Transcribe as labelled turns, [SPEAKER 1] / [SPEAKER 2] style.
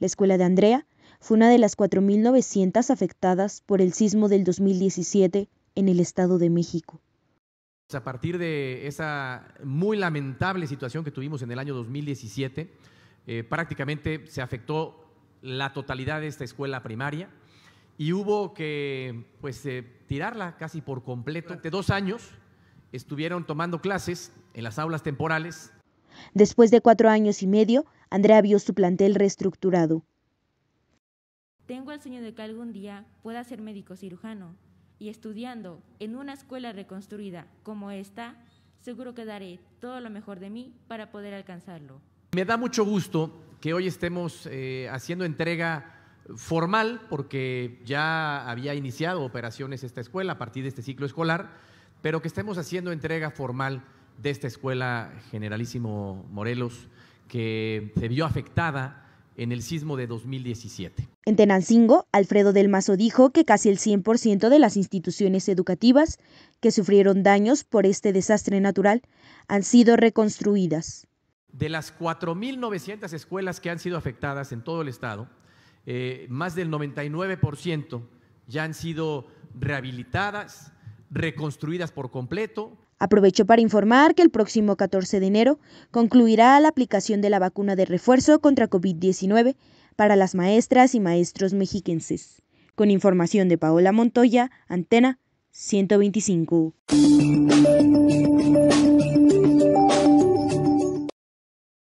[SPEAKER 1] La escuela de Andrea fue una de las 4.900 afectadas por el sismo del 2017 en el Estado de México.
[SPEAKER 2] Pues a partir de esa muy lamentable situación que tuvimos en el año 2017, eh, prácticamente se afectó la totalidad de esta escuela primaria y hubo que pues, eh, tirarla casi por completo. Durante dos años estuvieron tomando clases en las aulas temporales.
[SPEAKER 1] Después de cuatro años y medio, Andrea vio su plantel reestructurado.
[SPEAKER 3] Tengo el sueño de que algún día pueda ser médico cirujano y estudiando en una escuela reconstruida como esta, seguro que daré todo lo mejor de mí para poder alcanzarlo.
[SPEAKER 2] Me da mucho gusto que hoy estemos eh, haciendo entrega formal, porque ya había iniciado operaciones esta escuela a partir de este ciclo escolar, pero que estemos haciendo entrega formal de esta escuela Generalísimo Morelos que se vio afectada en el sismo de 2017.
[SPEAKER 1] En Tenancingo, Alfredo del Mazo dijo que casi el 100% de las instituciones educativas que sufrieron daños por este desastre natural han sido reconstruidas.
[SPEAKER 2] De las 4.900 escuelas que han sido afectadas en todo el estado, eh, más del 99% ya han sido rehabilitadas, reconstruidas por completo.
[SPEAKER 1] Aprovecho para informar que el próximo 14 de enero concluirá la aplicación de la vacuna de refuerzo contra COVID-19 para las maestras y maestros mexiquenses. Con información de Paola Montoya, Antena 125.